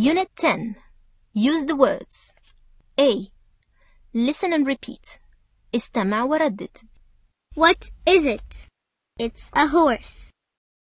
Unit 10. Use the words A. Listen and repeat. استمع وردد. What is it? It's a horse.